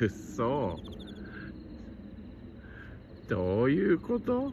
うっそどういうこと